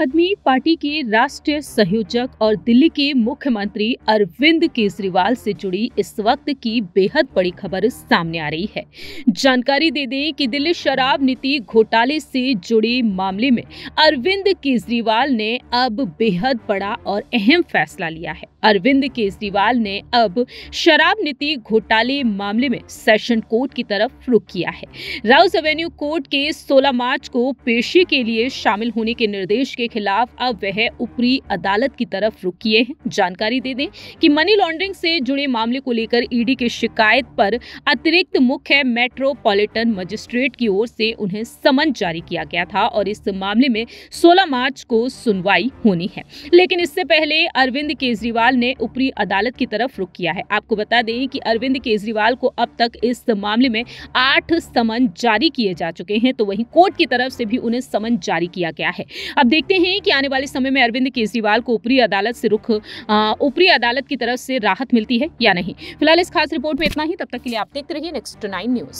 आदमी पार्टी के राष्ट्रीय संयोजक और दिल्ली के मुख्यमंत्री अरविंद केजरीवाल से जुड़ी इस वक्त की बेहद बड़ी खबर सामने आ रही है जानकारी दे दें कि दिल्ली शराब नीति घोटाले से जुड़े मामले में अरविंद केजरीवाल ने अब बेहद बड़ा और अहम फैसला लिया है अरविंद केजरीवाल ने अब शराब नीति घोटाले मामले में सेशन कोर्ट की तरफ रुख किया है राउस एवेन्यू कोर्ट के 16 मार्च को पेशी के लिए शामिल होने के निर्देश के खिलाफ अब वह ऊपरी अदालत की तरफ रुख किए हैं जानकारी दे दें कि मनी लॉन्ड्रिंग से जुड़े मामले को लेकर ईडी e की शिकायत पर अतिरिक्त मुख्य मेट्रोपॉलिटन मजिस्ट्रेट की ओर से उन्हें समन जारी किया गया था और इस मामले में 16 मार्च को सुनवाई होनी है लेकिन इससे पहले अरविंद केजरीवाल ने ऊपरी अदालत की तरफ रुख किया है आपको बता दें कि अरविंद केजरीवाल को अब तक इस मामले में आठ समन जारी किए जा चुके हैं तो वहीं कोर्ट की तरफ से भी उन्हें समन जारी किया गया है अब देखते हैं हैं कि आने वाले समय में अरविंद केजरीवाल को ऊपरी अदालत से रुख ऊपरी अदालत की तरफ से राहत मिलती है या नहीं फिलहाल इस खास रिपोर्ट में इतना ही तब तक के लिए आप देखते रहिए नेक्स्ट नाइन न्यूज़